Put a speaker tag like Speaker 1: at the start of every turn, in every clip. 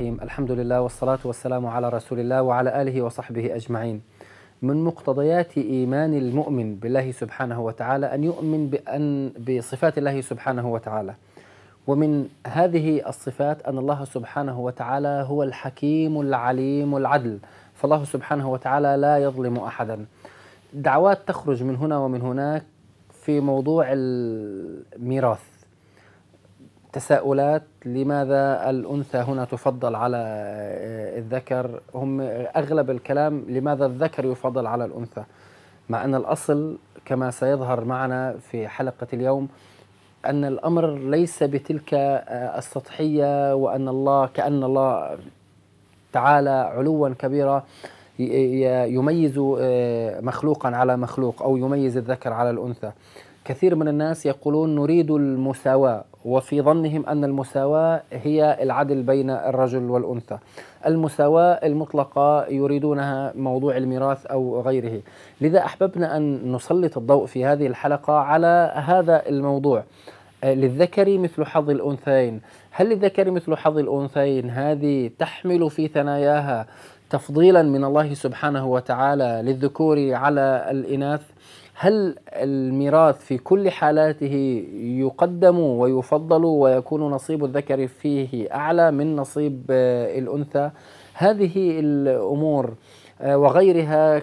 Speaker 1: الرحيم الحمد لله والصلاة والسلام على رسول الله وعلى آله وصحبه أجمعين من مقتضيات إيمان المؤمن بالله سبحانه وتعالى أن يؤمن بأن بصفات الله سبحانه وتعالى ومن هذه الصفات أن الله سبحانه وتعالى هو الحكيم العليم العدل فالله سبحانه وتعالى لا يظلم أحدا دعوات تخرج من هنا ومن هناك في موضوع الميراث تساؤلات لماذا الأنثى هنا تفضل على آه، الذكر هم أغلب الكلام لماذا الذكر يفضل على الأنثى مع أن الأصل كما سيظهر معنا في حلقة اليوم أن الأمر ليس بتلك آه، السطحية وأن الله كأن الله تعالى علوا كبيرا يميز آه، مخلوقا على مخلوق أو يميز الذكر على الأنثى كثير من الناس يقولون نريد المساواة وفي ظنهم أن المساواة هي العدل بين الرجل والأنثى المساواة المطلقة يريدونها موضوع الميراث أو غيره لذا أحببنا أن نسلط الضوء في هذه الحلقة على هذا الموضوع آه، للذكر مثل حظ الأنثيين هل للذكر مثل حظ الأنثيين هذه تحمل في ثناياها تفضيلا من الله سبحانه وتعالى للذكور على الإناث هل الميراث في كل حالاته يقدم ويفضل ويكون نصيب الذكر فيه اعلى من نصيب آه، الانثى هذه الامور آه، وغيرها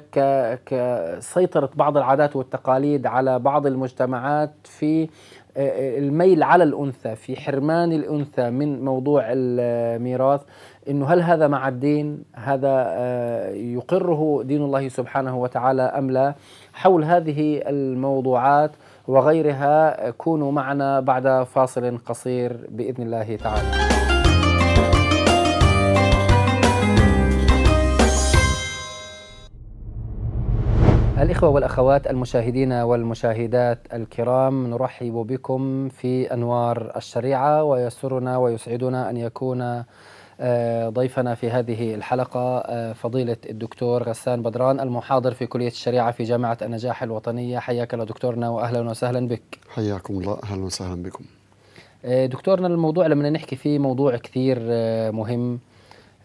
Speaker 1: كسيطره بعض العادات والتقاليد على بعض المجتمعات في آه، الميل على الانثى في حرمان الانثى من موضوع الميراث انه هل هذا مع الدين هذا آه، يقره دين الله سبحانه وتعالى ام لا حول هذه الموضوعات وغيرها آه، كونوا معنا بعد فاصل قصير باذن الله تعالى الإخوة والأخوات المشاهدين والمشاهدات الكرام نرحب بكم في أنوار الشريعة ويسرنا ويسعدنا أن يكون آه، ضيفنا في هذه الحلقة آه، فضيلة الدكتور غسان بدران المحاضر في كلية الشريعة في جامعة النجاح الوطنية حياك الله دكتورنا وأهلا وسهلا بك حياكم الله أهلا وسهلا بكم آه، دكتورنا الموضوع لما نحكي فيه موضوع كثير مهم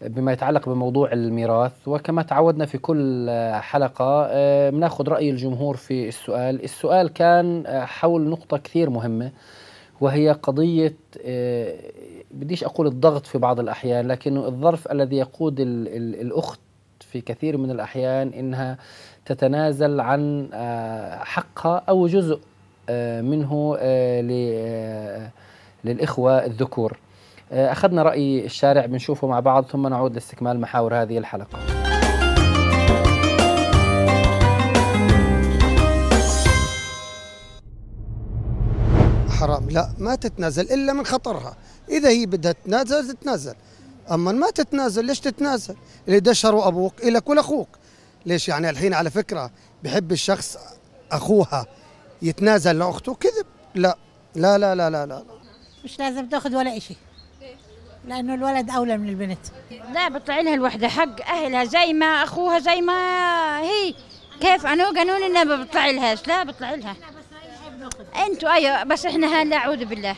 Speaker 1: بما يتعلق بموضوع الميراث وكما تعودنا في كل حلقة بناخذ رأي الجمهور في السؤال السؤال كان حول نقطة كثير مهمة وهي قضية آه، بديش أقول الضغط في بعض الأحيان لكن الظرف الذي يقود الأخت في كثير من الأحيان إنها تتنازل عن آه، حقها أو جزء آه، منه للإخوة الذكور أخذنا رأي الشارع بنشوفه مع بعض ثم نعود لاستكمال محاور هذه الحلقة
Speaker 2: حرام لا ما تتنازل إلا من خطرها إذا هي بدها تتنازل تتنازل أما ما تتنازل ليش تتنازل اللي دشروا أبوك إلك ولأخوك ليش يعني الحين على فكرة بحب الشخص أخوها يتنازل لأخته كذب لا لا لا لا لا, لا.
Speaker 1: مش لازم تاخذ ولا شيء لانه الولد اولى من البنت لا بيطلع لها الوحده حق اهلها زي
Speaker 2: ما اخوها زي ما هي كيف انا قانون انها ما بيطلع لهاش لا بيطلع لها انتوا ايوه بس احنا هلا اعوذ بالله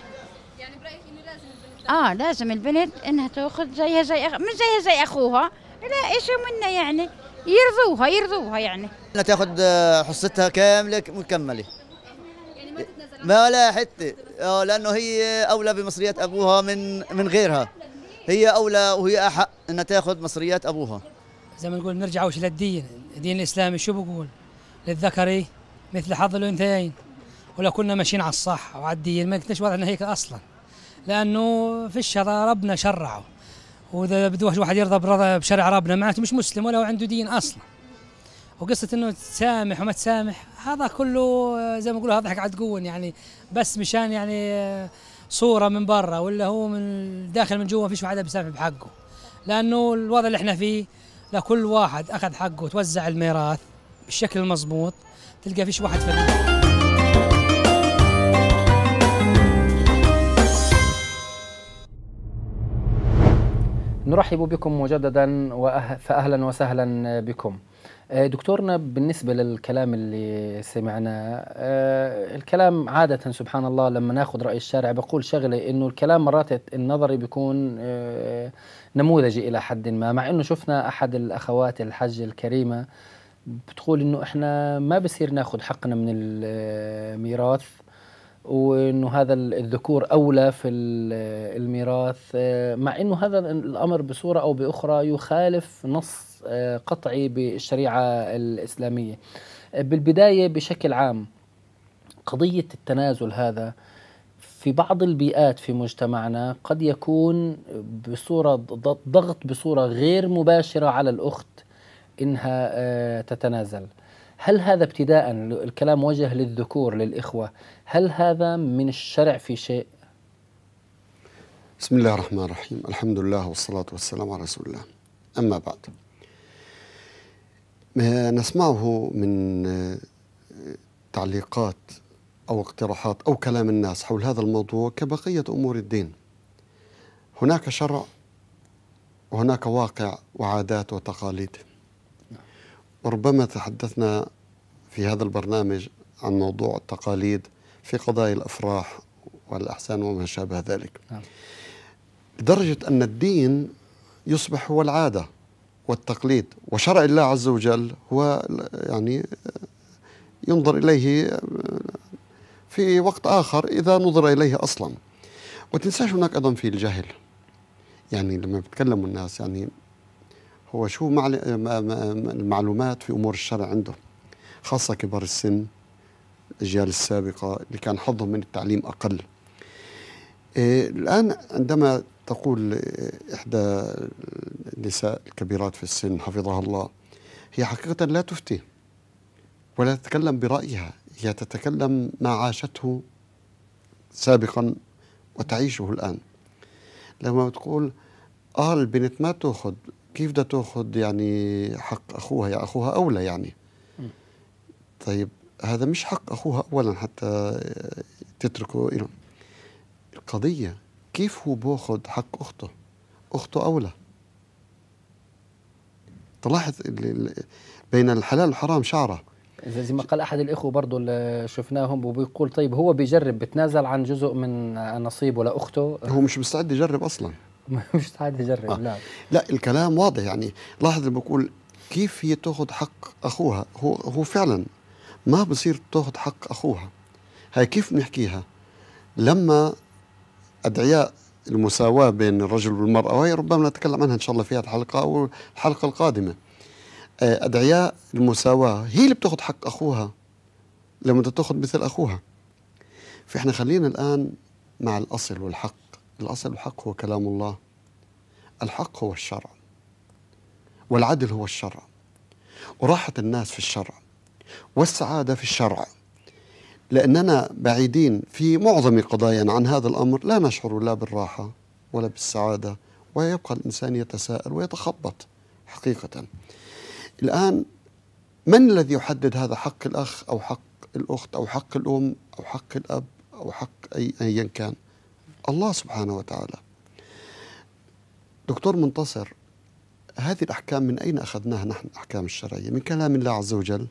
Speaker 2: يعني برايك انه لازم البنت اه لازم البنت انها تاخذ زيها زي أخ... من زيها زي اخوها لا شيء منا يعني يرضوها يرضوها يعني انها تاخذ آه، حصتها كامله مكمله يعني ما لا حته آه، لانه هي اولى بمصريات ابوها من من غيرها هي اولى وهي احق انها تاخذ مصريات ابوها
Speaker 1: زي ما نقول نرجع وش للدين الدين الاسلامي شو بقول للذكري مثل حظ الانثيين ولو كنا ماشيين على الصح وعلى الدين ما كناش وضعنا هيك اصلا لانه في الشرع ربنا شرعه واذا بده واحد يرضى بشرع ربنا معناته مش مسلم ولا عنده دين اصلا وقصه انه تسامح وما تسامح هذا كله زي ما يقولوا هذا ضحك على يعني بس مشان يعني صوره من برا ولا هو من داخل من جوا ما فيش واحد بيسامح بحقه لانه الوضع اللي احنا فيه لكل واحد اخذ حقه وتوزع الميراث بالشكل المضبوط تلقى فيش واحد فلان نرحب بكم مجددا فاهلا وسهلا بكم آه، دكتورنا بالنسبه للكلام اللي سمعناه آه، الكلام عاده سبحان الله لما ناخذ راي الشارع بقول شغله انه الكلام مرات النظري بيكون آه، نموذجي الى حد ما مع انه شفنا احد الاخوات الحجه الكريمه بتقول انه احنا ما بصير ناخذ حقنا من الميراث وانه هذا الذكور اولى في الميراث آه، مع انه هذا الامر بصوره او باخرى يخالف نص آه، قطعي بالشريعه الاسلاميه. آه، بالبدايه بشكل عام قضيه التنازل هذا في بعض البيئات في مجتمعنا قد يكون بصوره ضغط بصوره غير مباشره على الاخت انها تتنازل. هل هذا ابتداء الكلام وجه للذكور للإخوة هل هذا من الشرع في شيء
Speaker 2: بسم الله الرحمن الرحيم الحمد لله والصلاة والسلام على رسول الله أما بعد ما نسمعه من تعليقات أو اقتراحات أو كلام الناس حول هذا الموضوع كبقية أمور الدين هناك شرع وهناك واقع وعادات وتقاليد ربما تحدثنا في هذا البرنامج عن موضوع التقاليد في قضايا الافراح والاحسان وما شابه ذلك. نعم. لدرجه ان الدين يصبح هو العاده والتقليد وشرع الله عز وجل هو يعني ينظر اليه في وقت اخر اذا نظر اليه اصلا. وتنساش هناك ايضا في الجهل. يعني لما بيتكلموا الناس يعني هو شو المعلومات في امور الشرع عنده خاصه كبار السن الاجيال السابقه اللي كان حظهم من التعليم اقل إيه، الان عندما تقول احدى النساء الكبيرات في السن حفظها الله هي حقيقه لا تفتي ولا تتكلم برايها هي تتكلم ما عاشته سابقا وتعيشه الان لما تقول اه البنت ما تاخذ كيف بدها تاخذ يعني حق اخوها يا يعني اخوها اولى يعني طيب هذا مش حق اخوها اولا حتى تتركه إلهم. القضيه كيف هو باخذ حق اخته اخته اولى تلاحظ بين الحلال والحرام شعره
Speaker 1: زي ما قال احد الاخوه برضه اللي شفناهم وبيقول طيب هو بيجرب بتنازل عن جزء من نصيبه لاخته هو مش مستعد
Speaker 2: يجرب اصلا مش عاد اجرب آه. لا لا الكلام واضح يعني لاحظ لما بقول كيف هي تاخذ حق اخوها هو هو فعلا ما بصير تاخذ حق اخوها هاي كيف بنحكيها لما ادعياء المساواه بين الرجل والمراه وهي ربما نتكلم عنها ان شاء الله في هذه الحلقه او الحلقه القادمه آه، ادعياء المساواه هي اللي بتاخذ حق اخوها لما بدها تاخذ مثل اخوها فاحنا خلينا الان مع الاصل والحق الأصل الحق هو كلام الله الحق هو الشرع والعدل هو الشرع وراحة الناس في الشرع والسعادة في الشرع لأننا بعيدين في معظم قضايانا عن هذا الأمر لا نشعر لا بالراحة ولا بالسعادة ويبقى الإنسان يتساءل ويتخبط حقيقة الآن من الذي يحدد هذا حق الأخ أو حق الأخت أو حق الأم أو حق الأب أو حق أي أيا كان الله سبحانه وتعالى دكتور منتصر هذه الأحكام من أين أخذناها نحن الأحكام الشرعية من كلام الله عز وجل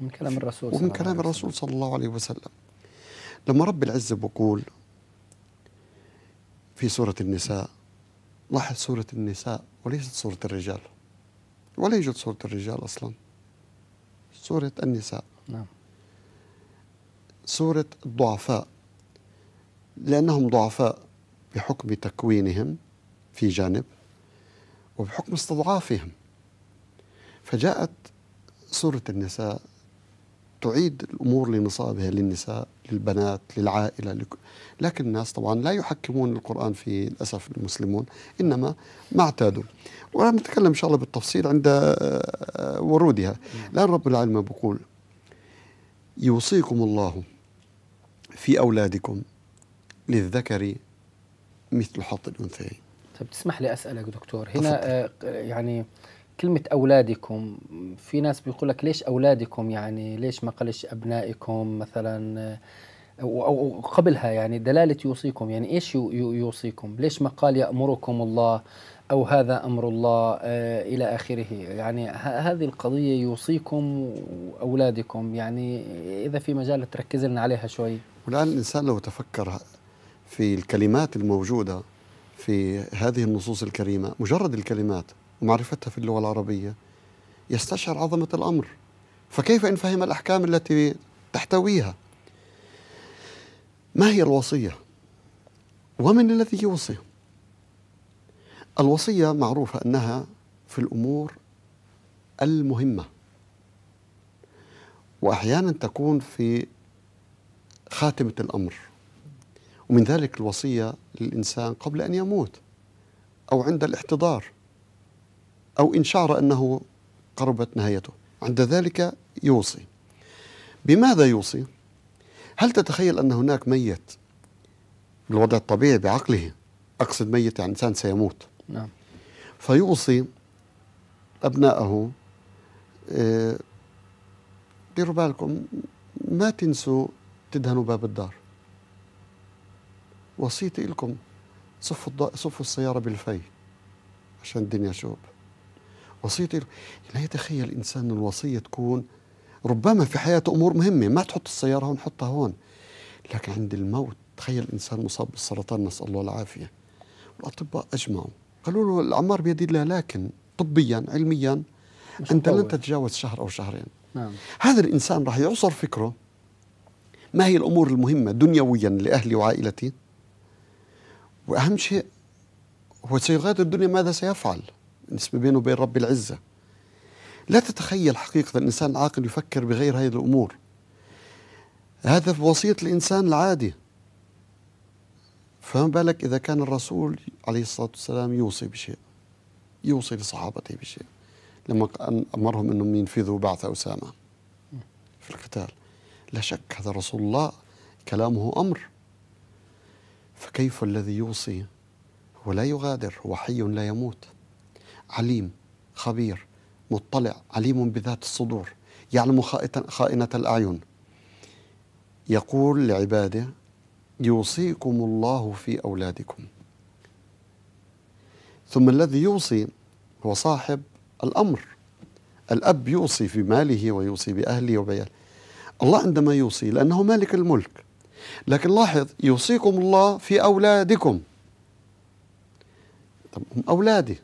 Speaker 1: من كلام الرسول ومن
Speaker 2: كلام الرسول صلى الله عليه وسلم لما رب العزة بقول في سورة النساء لاحظ سورة النساء وليست سورة الرجال ولا يوجد سورة الرجال أصلا سورة النساء نعم سورة الضعفاء لأنهم ضعفاء بحكم تكوينهم في جانب وبحكم استضعافهم فجاءت سورة النساء تعيد الأمور لنصابها للنساء للبنات للعائلة لك لكن الناس طبعا لا يحكمون القرآن في للأسف المسلمون إنما ما اعتادوا ونتكلم إن شاء الله بالتفصيل عند آه، آه، ورودها الآن نعم. رب العالمين بقول يوصيكم الله في أولادكم للذكر مثل حظ الأنثيين
Speaker 1: طيب تسمح لي أسألك دكتور هنا تفضل. آه، يعني كلمة أولادكم في ناس بيقول لك ليش أولادكم يعني ليش ما قالش أبنائكم مثلا أو قبلها يعني دلالة يوصيكم يعني إيش يوصيكم ليش ما قال يأمركم الله أو هذا أمر الله آه، إلى آخره يعني هذه القضية يوصيكم وأولادكم يعني إذا في مجال تركز لنا عليها شوي
Speaker 2: والآن الإنسان لو تفكر في الكلمات الموجودة في هذه النصوص الكريمة مجرد الكلمات ومعرفتها في اللغة العربية يستشعر عظمة الأمر فكيف إن فهم الأحكام التي تحتويها ما هي الوصية ومن الذي يوصي الوصية معروفة أنها في الأمور المهمة وأحيانا تكون في خاتمة الأمر ومن ذلك الوصية للإنسان قبل أن يموت أو عند الاحتضار أو إن شعر أنه قربت نهايته عند ذلك يوصي بماذا يوصي؟ هل تتخيل أن هناك ميت بالوضع الطبيعي بعقله أقصد ميت يعني إنسان سيموت نعم. فيوصي أبنائه آه، ديروا بالكم ما تنسوا تدهنوا باب الدار وصيتي لكم صفوا صفوا السيارة بالفي عشان الدنيا شوب وصيتي لا يتخيل انسان الوصية تكون ربما في حياته أمور مهمة ما تحط السيارة هون حطها هون لكن عند الموت تخيل إنسان مصاب بالسرطان نسأل الله العافية والأطباء أجمعوا قالوا له الأعمار بيد الله لكن طبيا علميا أنت لن تتجاوز شهر أو شهرين نعم. هذا الإنسان راح يعصر فكره ما هي الأمور المهمة دنيويا لأهلي وعائلتي واهم شيء هو سيغادر الدنيا ماذا سيفعل نسبة بينه وبين رب العزة لا تتخيل حقيقة الإنسان العاقل يفكر بغير هذه الأمور هذا في وصية الإنسان العادي فما بالك إذا كان الرسول عليه الصلاة والسلام يوصي بشيء يوصي لصحابته بشيء لما أمرهم أنهم ينفذوا بعث أسامة في القتال لا شك هذا رسول الله كلامه أمر فكيف الذي يوصي هو لا يغادر هو حي لا يموت عليم خبير مطلع عليم بذات الصدور يعلم خائنة الأعين يقول لعباده يوصيكم الله في أولادكم ثم الذي يوصي هو صاحب الأمر الأب يوصي في ماله ويوصي بأهله وبياله الله عندما يوصي لأنه مالك الملك لكن لاحظ يوصيكم الله في أولادكم طب هم أولادي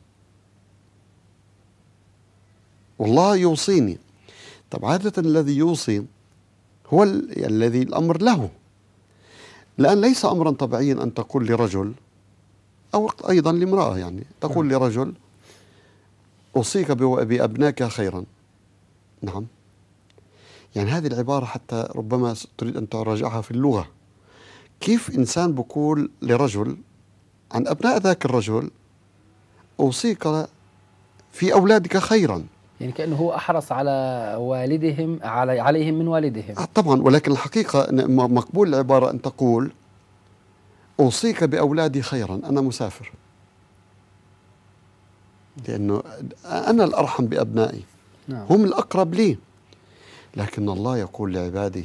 Speaker 2: والله يوصيني طب عادة الذي يوصي هو ال... الذي الأمر له لأن ليس أمرا طبيعيا أن تقول لرجل أو أيضا لامرأة يعني تقول نعم. لرجل أوصيك بأبنائك خيرا نعم يعني هذه العبارة حتى ربما تريد أن تراجعها في اللغة كيف إنسان بقول لرجل عن أبناء ذاك الرجل أوصيك في أولادك خيرا يعني
Speaker 1: كأنه هو أحرص على والدهم على عليهم من والدهم آه،
Speaker 2: طبعا ولكن الحقيقة مقبول العبارة أن تقول أوصيك بأولادي خيرا أنا مسافر لأنه أنا الأرحم بأبنائي نعم. هم الأقرب لي لكن الله يقول لعباده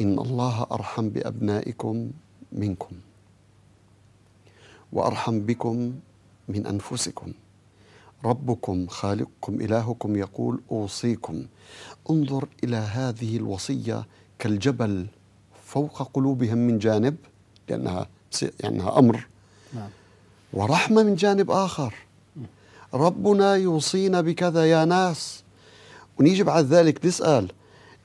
Speaker 2: إن الله أرحم بأبنائكم منكم وأرحم بكم من أنفسكم ربكم خالقكم إلهكم يقول أوصيكم انظر إلى هذه الوصية كالجبل فوق قلوبهم من جانب لأنها لأنها أمر نعم. ورحمة من جانب آخر ربنا يوصينا بكذا يا ناس ونيجي بعد ذلك نسال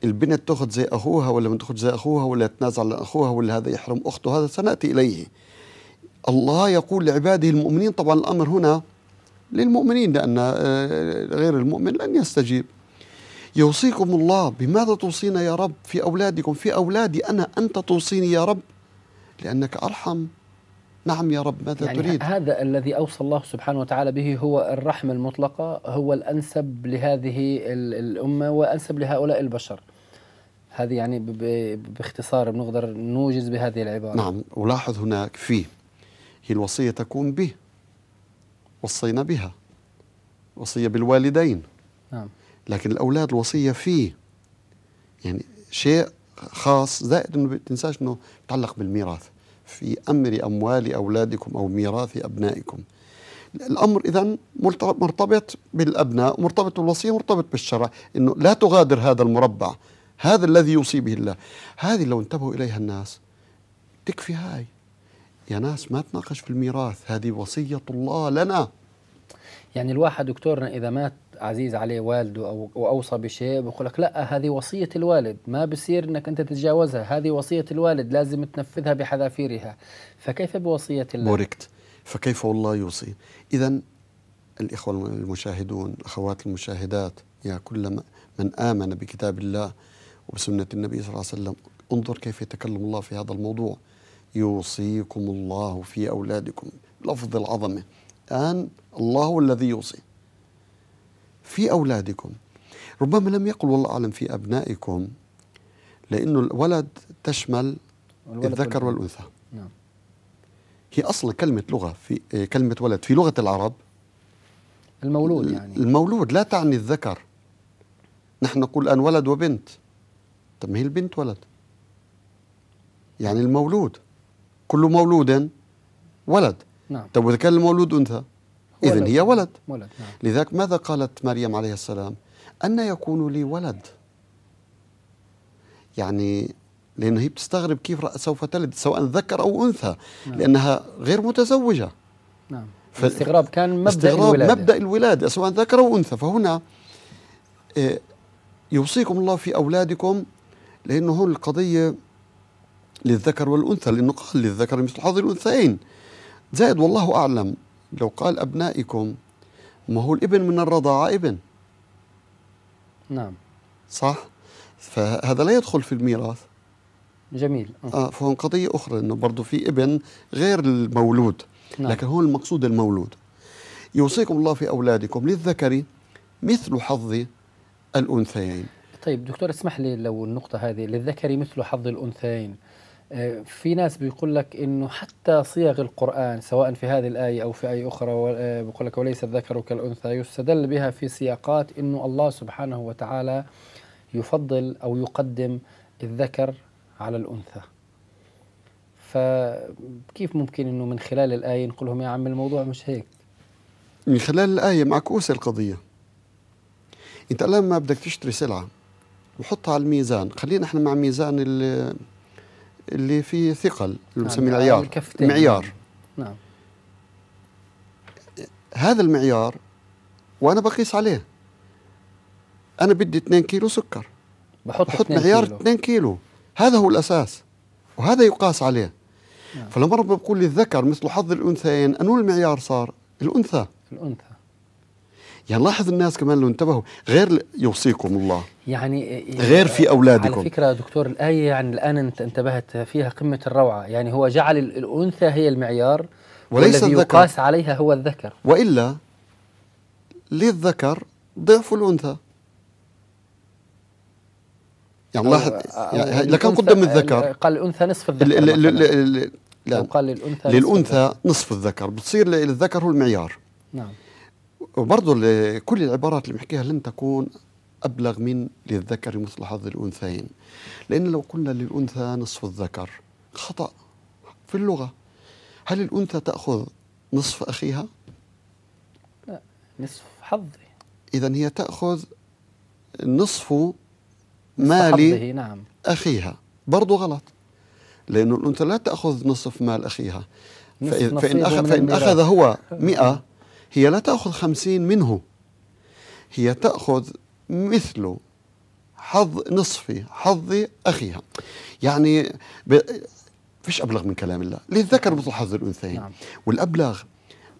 Speaker 2: البنت تاخذ زي اخوها ولا ما تاخذ زي اخوها ولا تنازل عن اخوها ولا هذا يحرم اخته هذا سناتي اليه الله يقول لعباده المؤمنين طبعا الامر هنا للمؤمنين لان آه، غير المؤمن لن يستجيب يوصيكم الله بماذا توصينا يا رب في اولادكم في اولادي انا انت توصيني يا رب لانك ارحم نعم يا رب ماذا يعني تريد
Speaker 1: هذا الذي أوصى الله سبحانه وتعالى به هو الرحمة المطلقة هو الأنسب لهذه الأمة وأنسب لهؤلاء البشر هذه يعني باختصار بنقدر نوجز بهذه العبارة
Speaker 2: نعم ولاحظ هناك فيه هي الوصية تكون به وصينا بها وصية بالوالدين نعم لكن الأولاد الوصية فيه يعني شيء خاص زائد انه تنساش انه يتعلق بالميراث في أمر أموال أولادكم أو ميراث أبنائكم الأمر إذا مرتبط بالأبناء مرتبط بالوصية مرتبط بالشرع أنه لا تغادر هذا المربع هذا الذي يوصي به الله هذه لو انتبهوا إليها الناس تكفي هاي يا ناس ما تناقش في الميراث هذه وصية الله لنا يعني الواحد دكتورنا إذا مات عزيز عليه
Speaker 1: والده أو وأوصى بشيء بقول لك لا هذه وصية الوالد ما بصير أنك أنت تتجاوزها هذه وصية الوالد لازم تنفذها بحذافيرها فكيف بوصية
Speaker 2: الله بوركت فكيف والله يوصي إذا الإخوة المشاهدون الأخوات المشاهدات يا كل من آمن بكتاب الله وبسنة النبي صلى الله عليه وسلم انظر كيف يتكلم الله في هذا الموضوع يوصيكم الله في أولادكم لفظ العظمة الآن الله هو الذي يوصي في أولادكم ربما لم يقل والله أعلم في أبنائكم لأنه الولد تشمل الذكر والأنثى نعم. هي أصلا كلمة لغة في آه، كلمة ولد في لغة العرب المولود يعني المولود لا تعني الذكر نحن نقول الآن ولد وبنت طب ما هي البنت ولد يعني المولود كل مولود ولد نعم طب وإذا كان المولود أنثى إذا هي ولد, ولد. نعم. لذلك ماذا قالت مريم عليه السلام أن يكون لي ولد يعني لأن هي بتستغرب كيف سوف تلد سواء ذكر أو أنثى نعم. لأنها غير متزوجة نعم الاستغراب كان مبدأ استغراب الولادة مبدأ الولادة سواء ذكر أو أنثى فهنا آه، يوصيكم الله في أولادكم لأنه هون القضية للذكر والأنثى لأنه قال للذكر مثل حظ الأنثيين زائد والله أعلم لو قال أبنائكم ما هو الابن من الرضاعة ابن نعم صح فهذا لا يدخل في الميراث جميل أه. آه، فهون قضية أخرى أنه برضه في ابن غير المولود نعم. لكن هون المقصود المولود يوصيكم الله في أولادكم للذكر مثل حظ الأنثيين
Speaker 1: طيب دكتور اسمح لي لو النقطة هذه للذكر مثل حظ الأنثيين آه، في ناس بيقول لك انه حتى صيغ القران سواء في هذه الايه او في اي اخرى آه، بيقول لك وليس الذكر كالانثى يستدل بها في سياقات انه الله سبحانه وتعالى يفضل او يقدم الذكر على الانثى فكيف ممكن انه من خلال الايه نقول لهم يا عم الموضوع مش هيك
Speaker 2: من خلال الايه معكوسه القضيه انت لما بدك تشتري سلعه وحطها على الميزان خلينا احنا مع ميزان اللي فيه ثقل اللي المعيار نعم، يعني العيار معيار نعم هذا المعيار وانا بقيس عليه انا بدي 2 كيلو سكر بحط, بحط معيار 2 كيلو هذا هو الاساس وهذا يقاس عليه نعم. فلما ربنا بيقول للذكر مثل حظ الانثيين انو المعيار صار الانثى الانثى يعني لاحظ الناس كمان لو انتبهوا غير يوصيكم الله يعني غير في اولادكم على
Speaker 1: فكره دكتور الايه يعني الان انت انتبهت فيها قمه الروعه يعني هو جعل الانثى هي المعيار وليس الذكر يقاس
Speaker 2: عليها هو الذكر والا للذكر ضعف الانثى يعني لاحظ يعني لكان قدم الذكر
Speaker 1: قال الانثى نصف الذكر
Speaker 2: لا قال للانثى للانثى نصف الذكر بتصير للذكر هو المعيار نعم وبرضه كل العبارات اللي بحكيها لن تكون أبلغ من للذكر مثل حظ الأنثيين لأن لو قلنا للأنثى نصف الذكر خطأ في اللغة هل الأنثى تأخذ نصف أخيها؟ لا نصف حظي إذا هي تأخذ نصف مال نعم. أخيها برضه غلط لأنه الأنثى لا تأخذ نصف مال أخيها نصف فإن, أخ... فإن أخذ هو 100 هي لا تأخذ خمسين منه هي تأخذ مثله حظ نصفي حظ أخيها يعني ب... فيش أبلغ من كلام الله للذكر مثل حظ الأنثيين نعم. والأبلغ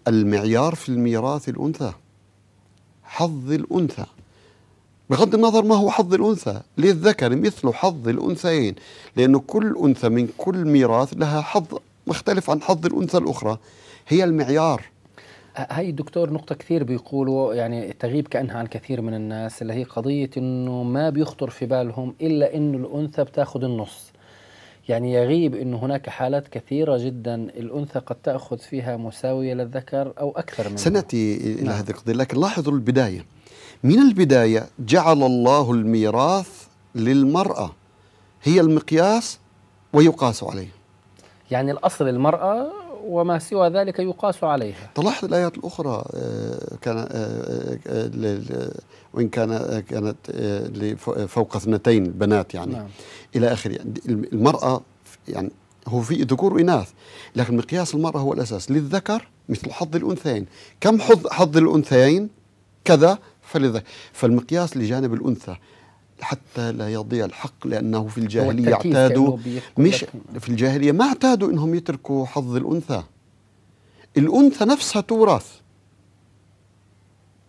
Speaker 2: المعيار في الميراث الأنثى حظ الأنثى بغض النظر ما هو حظ الأنثى للذكر مثل حظ الأنثيين لأنه كل أنثى من كل ميراث لها حظ مختلف عن حظ الأنثى الأخرى هي المعيار هاي دكتور نقطة كثير بيقولوا يعني تغيب كأنها عن كثير من الناس
Speaker 1: اللي هي قضية إنه ما بيخطر في بالهم إلا إنه الأنثى بتاخذ النص يعني يغيب أنه هناك حالات كثيرة جدا الأنثى قد تأخذ فيها مساوية
Speaker 2: للذكر أو أكثر من سنأتي إلى نعم. هذه القضية لكن لاحظوا البداية من البداية جعل الله الميراث للمرأة هي المقياس ويقاس عليه يعني الأصل المرأة
Speaker 1: وما سوى ذلك يقاس
Speaker 2: عليها طلعت الآيات الأخرى آه، كان آه، آه، وإن كان كانت فوق اثنتين بنات يعني نعم. إلى آخره يعني المرأة يعني هو في ذكور وإناث لكن مقياس المرأة هو الأساس للذكر مثل حظ الأنثيين كم حظ حظ الأنثيين كذا فلذا فالمقياس لجانب الأنثى حتى لا يضيع الحق لأنه في الجاهلية اعتادوا مش في الجاهلية ما اعتادوا أنهم يتركوا حظ الأنثى الأنثى نفسها تورث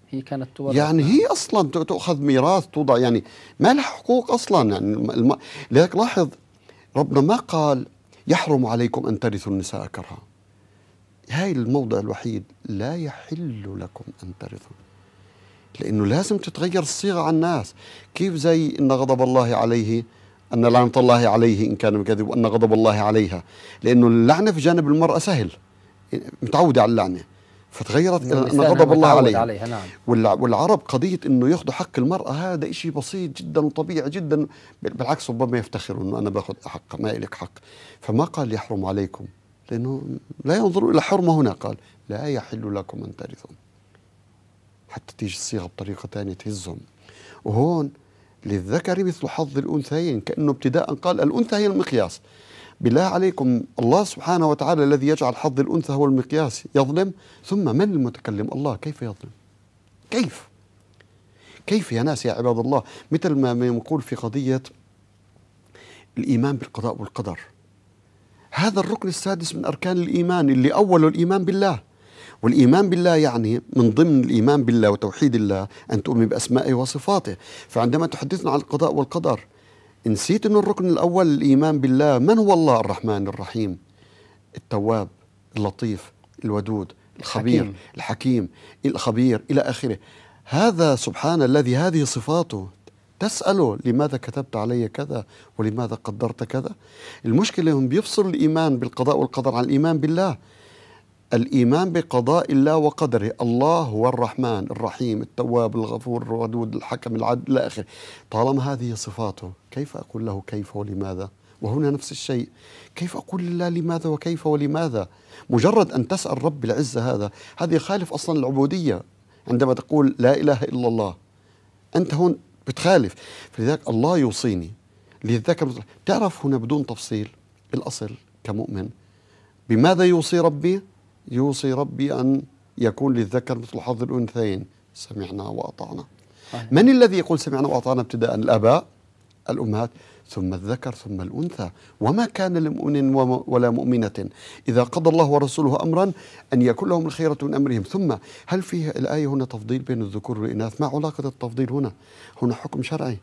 Speaker 1: هي كانت تورث يعني
Speaker 2: هي أصلا تؤخذ ميراث توضع يعني ما لها حقوق أصلا يعني الم... لذلك لاحظ ربنا ما قال يحرم عليكم أن ترثوا النساء كرها هاي الموضع الوحيد لا يحل لكم أن ترثوا لأنه لازم تتغير الصيغة على الناس كيف زي إن غضب الله عليه أن لعنة الله عليه إن كان مكذب وأن غضب الله عليها لأنه اللعنة في جانب المرأة سهل متعودة على اللعنة فتغيرت أن غضب الله عليها, عليها نعم. والعرب قضية أنه ياخذوا حق المرأة هذا إشي بسيط جدا وطبيعي جدا بالعكس ربما يفتخروا أنه أنا باخذ حق ما إلك حق فما قال يحرم عليكم لأنه لا ينظر إلى حرمة هنا قال لا يحل لكم أن ترثوا حتى تيجي الصيغه بطريقه ثانيه تهزهم وهون للذكر مثل حظ الانثيين كانه ابتداء قال الانثى هي المقياس بالله عليكم الله سبحانه وتعالى الذي يجعل حظ الانثى هو المقياس يظلم ثم من المتكلم الله كيف يظلم كيف كيف يا ناس يا عباد الله مثل ما يقول في قضيه الايمان بالقضاء والقدر هذا الركن السادس من اركان الايمان اللي اوله الايمان بالله والإيمان بالله يعني من ضمن الإيمان بالله وتوحيد الله أن تؤمن بأسمائه وصفاته فعندما تحدثنا عن القضاء والقدر نسيت أن الركن الأول الإيمان بالله من هو الله الرحمن الرحيم التواب اللطيف الودود الخبير الحكيم, الحكيم الخبير إلى آخره هذا سبحان الذي هذه صفاته تسأله لماذا كتبت علي كذا ولماذا قدرت كذا المشكلة هم بيفصلوا الإيمان بالقضاء والقدر عن الإيمان بالله الإيمان بقضاء الله وقدره الله هو الرحمن الرحيم التواب الغفور الودود الحكم العدل إلى آخره طالما هذه صفاته كيف أقول له كيف ولماذا وهنا نفس الشيء كيف أقول لله لماذا وكيف ولماذا مجرد أن تسأل رب العزة هذا هذا يخالف أصلا العبودية عندما تقول لا إله إلا الله أنت هون بتخالف فلذلك الله يوصيني للذكر تعرف هنا بدون تفصيل الأصل كمؤمن بماذا يوصي ربي يوصي ربي أن يكون للذكر مثل حظ الأنثيين سمعنا وأطعنا من الذي يقول سمعنا وأطعنا ابتداء الآباء الأمهات ثم الذكر ثم الأنثى وما كان لمؤمن ولا مؤمنة إذا قضى الله ورسوله أمرا أن يكون لهم الخيرة من أمرهم ثم هل فيه الآية هنا تفضيل بين الذكور والإناث ما علاقة التفضيل هنا هنا حكم شرعي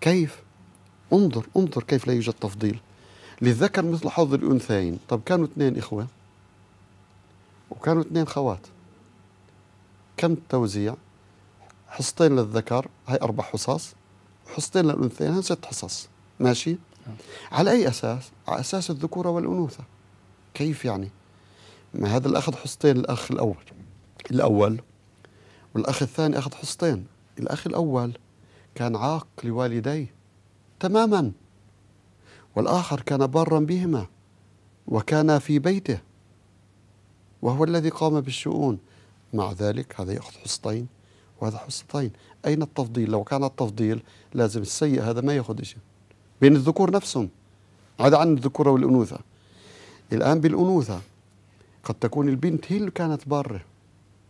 Speaker 2: كيف انظر انظر كيف لا يوجد تفضيل للذكر مثل حظ الأنثيين طب كانوا اثنين إخوة وكانوا اثنين خوات كم التوزيع حصتين للذكر هاي أربع حصص وحصتين للأنثيين هاي ست حصص ماشي نعم. على أي أساس على أساس الذكورة والأنوثة كيف يعني ما هذا اللي أخذ حصتين الأخ الأول الأول والأخ الثاني أخذ حصتين الأخ الأول كان عاق لوالديه تماما والآخر كان بارا بهما وكان في بيته وهو الذي قام بالشؤون مع ذلك هذا يأخذ حصتين وهذا حصتين أين التفضيل لو كان التفضيل لازم السيء هذا ما يأخذ شيء بين الذكور نفسهم عدا عن الذكورة والأنوثة الآن بالأنوثة قد تكون البنت هي اللي كانت بارة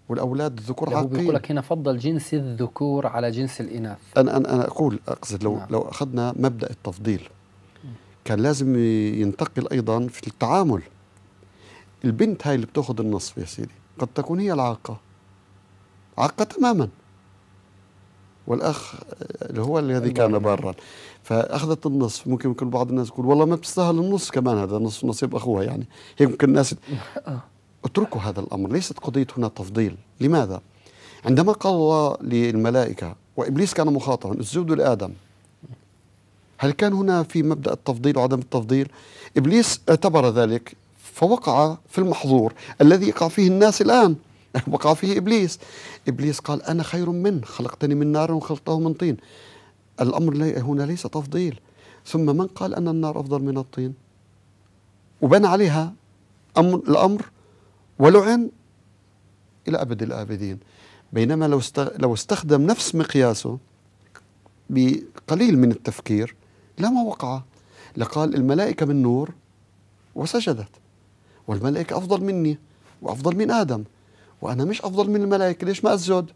Speaker 2: والأولاد الذكور عاقين بيقول لك هنا
Speaker 1: فضل جنس الذكور على جنس الإناث
Speaker 2: أنا أنا, أنا أقول أقصد لو نعم. لو أخذنا مبدأ التفضيل كان لازم ينتقل أيضا في التعامل البنت هاي اللي بتاخذ النصف يا سيدي قد تكون هي العاقة عاقة تماما والأخ اللي هو الذي كان أيوة. برا فأخذت النصف ممكن يكون بعض الناس يقول والله ما بتستاهل النص كمان هذا نصف نصيب أخوها يعني هيك ممكن الناس آه. اتركوا هذا الأمر ليست قضية هنا تفضيل لماذا؟ عندما قال الله للملائكة وإبليس كان مخاطبا اسجدوا لآدم هل كان هنا في مبدأ التفضيل وعدم التفضيل؟ إبليس اعتبر ذلك فوقع في المحظور الذي يقع فيه الناس الآن وقع فيه إبليس إبليس قال أنا خير منه خلقتني من نار وخلقته من طين الأمر لي هنا ليس تفضيل ثم من قال أن النار أفضل من الطين وبنى عليها أمر الأمر ولعن إلى أبد الآبدين بينما لو لو استخدم نفس مقياسه بقليل من التفكير لما وقع لقال الملائكة من نور وسجدت والملائكة أفضل مني وأفضل من آدم وأنا مش أفضل من الملائكة ليش ما أسجد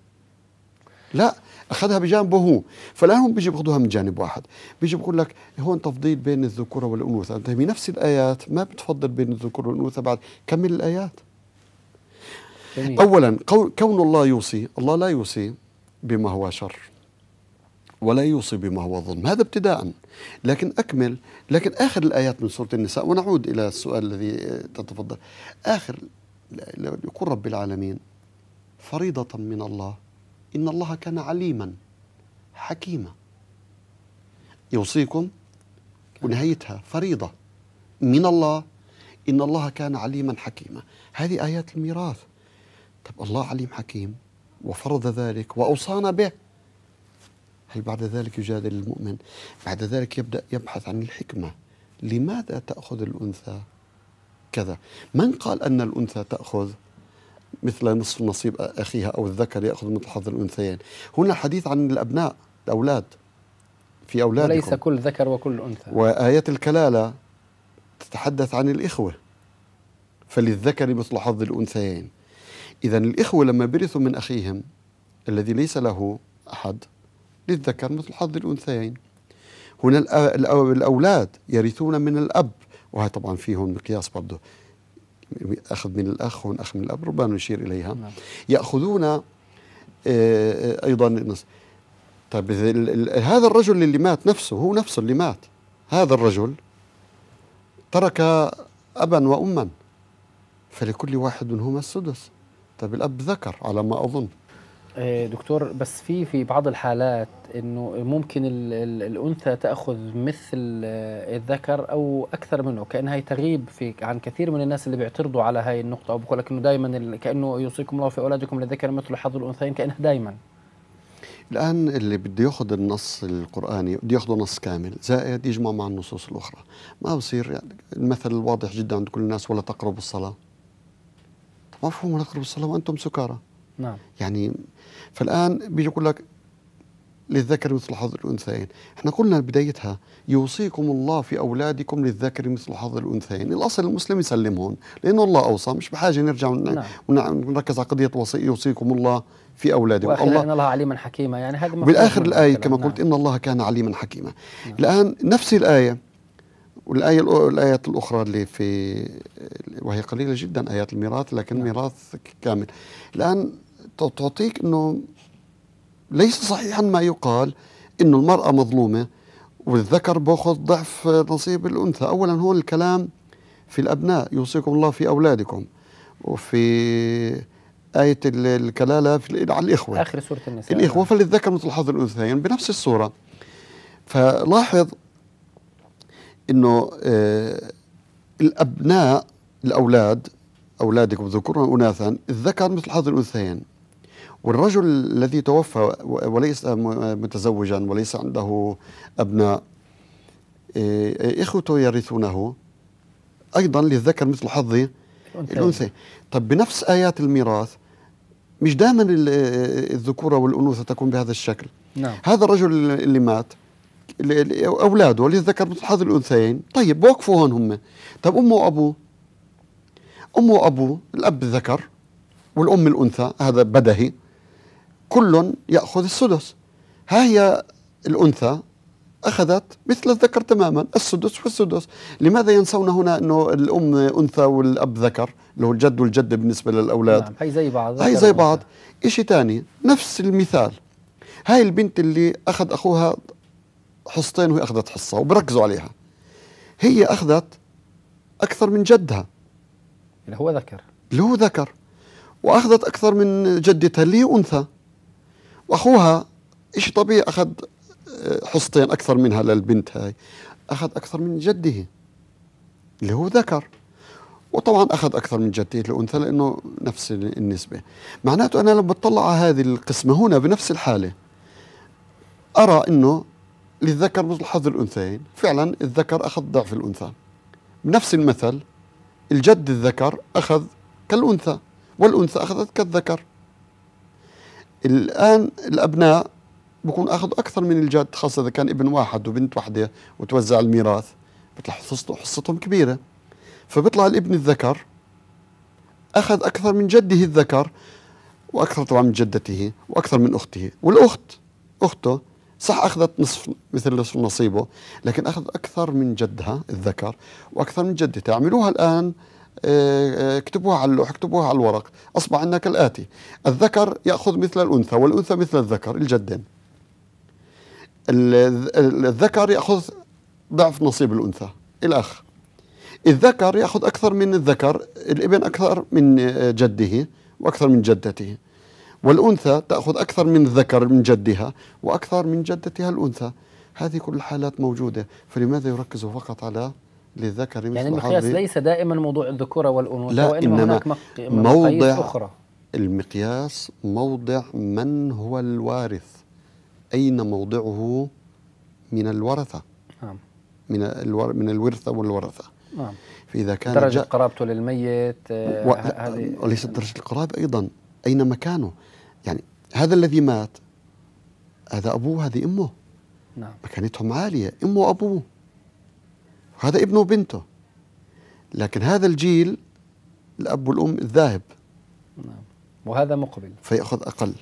Speaker 2: لا أخذها بجانبه هو فالآن هم بيجي بياخذوها من جانب واحد بيجي بقول لك هون تفضيل بين الذكورة والأنوثة أنت بنفس الآيات ما بتفضل بين الذكور والأنوثة بعد كمل الآيات جميل. أولا كون الله يوصي الله لا يوصي بما هو شر ولا يوصي بما هو ظلم هذا ابتداء لكن أكمل لكن آخر الآيات من سورة النساء ونعود إلى السؤال الذي آه، تتفضل آخر يقول رب العالمين فريضة من الله إن الله كان عليما حكيما يوصيكم ونهايتها فريضة من الله إن الله كان عليما حكيما هذه آيات الميراث طب الله عليم حكيم وفرض ذلك وأوصانا به هل بعد ذلك يجادل المؤمن بعد ذلك يبدأ يبحث عن الحكمة لماذا تأخذ الأنثى كذا من قال أن الأنثى تأخذ مثل نصف نصيب أخيها أو الذكر يأخذ مثل حظ الأنثيين هنا حديث عن الأبناء الأولاد في أولادكم وليس
Speaker 1: كل ذكر وكل أنثى
Speaker 2: وآيات الكلالة تتحدث عن الإخوة فللذكر مثل حظ الأنثيين إذا الإخوة لما برثوا من أخيهم الذي ليس له أحد للذكر مثل حظ الأنثيين هنا الأولاد يرثون من الأب وهي طبعا في هون مقياس برضه أخذ من الأخ هون أخذ من الأب ربما نشير إليها نعم. يأخذون آه، أيضا النص طيب هذا الرجل اللي مات نفسه هو نفسه اللي مات هذا الرجل ترك أبا وأما فلكل واحد منهما السدس طيب الأب ذكر على ما أظن آه، دكتور بس في في بعض الحالات
Speaker 1: انه ممكن الانثى تاخذ مثل آه، الذكر او اكثر منه كانها تغيب في عن كثير من الناس اللي بيعترضوا على هاي النقطه او بقول لك انه دائما كانه يوصيكم الله في اولادكم للذكر مثل حظ الانثيين كانها دائما
Speaker 2: الان اللي بده ياخذ النص القراني بده ياخذه نص كامل زائد يجمع مع النصوص الاخرى ما بصير يعني المثل الواضح جدا عند كل الناس ولا تقربوا الصلاه مفهوم ولا تقربوا الصلاه وانتم سكارى نعم يعني فالان بيجي يقول لك للذكر مثل حظ الانثيين، احنا قلنا بدايتها يوصيكم الله في اولادكم للذكر مثل حظ الانثيين، الاصل المسلم يسلمهم لانه الله اوصى مش بحاجه نرجع ونركز نعم. على قضيه وصي... يوصيكم الله في اولادكم الله ان
Speaker 1: الله عليما حكيما يعني هذا بالاخر الايه كما
Speaker 2: نعم. قلت ان الله كان عليما حكيما. نعم. الان نفس الايه والآية الآيات الأخرى اللي في وهي قليلة جدا آيات الميراث لكن نعم. ميراث كامل الآن تعطيك انه ليس صحيحا ما يقال انه المراه مظلومه والذكر باخذ ضعف نصيب الانثى، اولا هون الكلام في الابناء يوصيكم الله في اولادكم وفي آية الكلالة في على الإخوة آخر سورة النساء الإخوة فللذكر مثل حظ الأنثيين يعني بنفس الصورة فلاحظ أنه آه الأبناء الأولاد أولادكم ذكورا وأناثا الذكر مثل حظ الأنثيين والرجل الذي توفى وليس متزوجا وليس عنده أبناء إيه، إيه، إخوته يرثونه أيضا للذكر مثل حظ الأنثى طب بنفس آيات الميراث مش دائما إيه، الذكورة والأنوثة تكون بهذا الشكل نعم. هذا الرجل اللي مات أولاده للذكر مثل حظ الأنثيين طيب وقفوا هون هم طب أمه وأبوه أمه وأبوه الأب الذكر والأم الأنثى هذا بدهي كل يأخذ السدس ها هي الأنثى أخذت مثل الذكر تماما السدس والسدس لماذا ينسون هنا أنه الأم أنثى والأب ذكر اللي هو الجد والجد بالنسبة للأولاد نعم
Speaker 1: هي زي بعض هي زي
Speaker 2: بعض إشي تاني نفس المثال هاي البنت اللي أخذ أخوها حصتين وهي أخذت حصة وبركزوا عليها هي أخذت أكثر من جدها اللي هو ذكر اللي هو ذكر وأخذت أكثر من جدتها اللي هي أنثى واخوها شيء طبيعي اخذ آه، حصتين اكثر منها للبنت هاي اخذ اكثر من جده اللي هو ذكر وطبعا اخذ اكثر من جده الانثى لانه نفس النسبه معناته انا لما بطلع على هذه القسمه هنا بنفس الحاله ارى انه للذكر مثل حظ الانثيين فعلا الذكر اخذ ضعف الانثى بنفس المثل الجد الذكر اخذ كالانثى والانثى اخذت كالذكر الآن الأبناء بكون أخذوا أكثر من الجد خاصة إذا كان ابن واحد وبنت واحدة وتوزع الميراث بتطلع حصتهم كبيرة فبيطلع الابن الذكر أخذ أكثر من جده الذكر وأكثر طبعا من جدته وأكثر من أخته والأخت أخته صح أخذت نصف مثل نصف نصيبه لكن أخذ أكثر من جدها الذكر وأكثر من جدته عملوها الآن اكتبوها على اللوح اكتبوها على الورق أصبح عندنا كالآتي الذكر يأخذ مثل الأنثى والأنثى مثل الذكر الجدين الذكر يأخذ ضعف نصيب الأنثى الأخ الذكر يأخذ أكثر من الذكر الابن أكثر من جده وأكثر من جدته والأنثى تأخذ أكثر من الذكر من جدها وأكثر من جدتها الأنثى هذه كل الحالات موجودة فلماذا يركز فقط على للذكر يعني المقياس ليس
Speaker 1: دائما موضوع الذكورة والأنوثة لا وإنما إنما هناك مق... موضع أخرى
Speaker 2: المقياس موضع من هو الوارث أين موضعه من الورثة نعم من الور... من الورثة والورثة نعم فإذا كان درجة
Speaker 1: قرابته للميت آه، و... هذه
Speaker 2: وليست درجة القرابة أيضا أين مكانه يعني هذا الذي مات هذا أبوه هذه أمه نعم مكانتهم عالية أمه وأبوه هذا ابنه وبنته لكن هذا الجيل الأب والأم الذاهب نعم وهذا مقبل فيأخذ أقل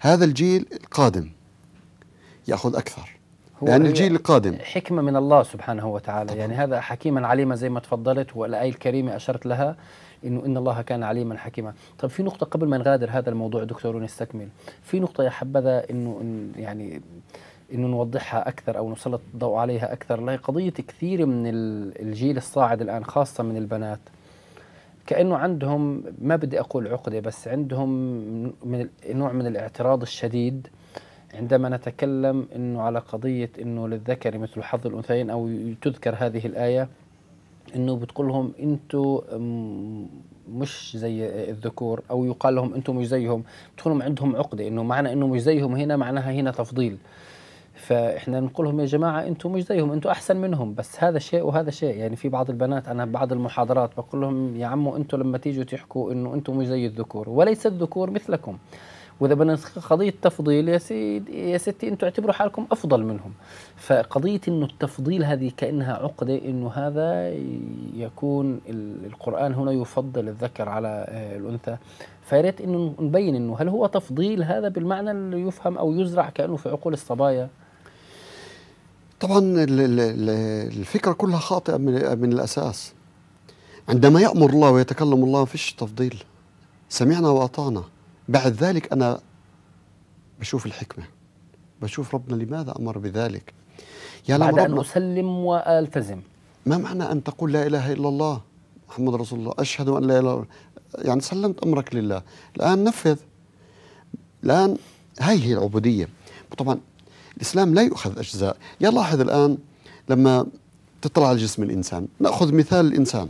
Speaker 2: هذا الجيل القادم يأخذ أكثر يعني لأن الجيل القادم
Speaker 1: حكمة من الله سبحانه وتعالى طبعا. يعني هذا حكيما عليما زي ما تفضلت والآية الكريمة أشرت لها انه ان الله كان عليما حكيما طب في نقطه قبل ما نغادر هذا الموضوع دكتور ونستكمل في نقطه يا حبذا انه يعني انه نوضحها اكثر او نسلط الضوء عليها اكثر لهي قضيه كثير من الجيل الصاعد الان خاصه من البنات كانه عندهم ما بدي اقول عقده بس عندهم من نوع من الاعتراض الشديد عندما نتكلم انه على قضيه انه للذكر مثل حظ الانثيين او تذكر هذه الايه انه بتقول لهم انتم مش زي الذكور او يقال لهم انتم مش زيهم بتقول لهم عندهم عقده انه معنى انه مش زيهم هنا معناها هنا تفضيل فاحنا نقولهم لهم يا جماعه انتم مش زيهم انتم احسن منهم بس هذا شيء وهذا شيء يعني في بعض البنات انا بعض المحاضرات بقول لهم يا عمو انتم لما تيجوا تحكوا انه انتم مش زي الذكور وليس الذكور مثلكم واذا بدنا قضيه تفضيل يا سيدي يا ستي انتم اعتبروا حالكم افضل منهم فقضيه انه التفضيل هذه كانها عقده انه هذا يكون القران هنا يفضل الذكر على آه، الانثى فياريت انه نبين انه هل هو تفضيل هذا بالمعنى اللي يفهم او يزرع كانه في عقول الصبايا
Speaker 2: طبعا الفكره كلها خاطئه من الاساس عندما يامر الله ويتكلم الله ما فيش تفضيل سمعنا واطعنا بعد ذلك انا بشوف الحكمه بشوف ربنا لماذا امر بذلك يا بعد ان اسلم والتزم ما معنى ان تقول لا اله الا الله محمد رسول الله اشهد ان لا اله الا يعني سلمت امرك لله الان نفذ الان هاي هي العبوديه طبعا الإسلام لا يؤخذ أجزاء يلاحظ الآن لما تطلع على جسم الإنسان نأخذ مثال الإنسان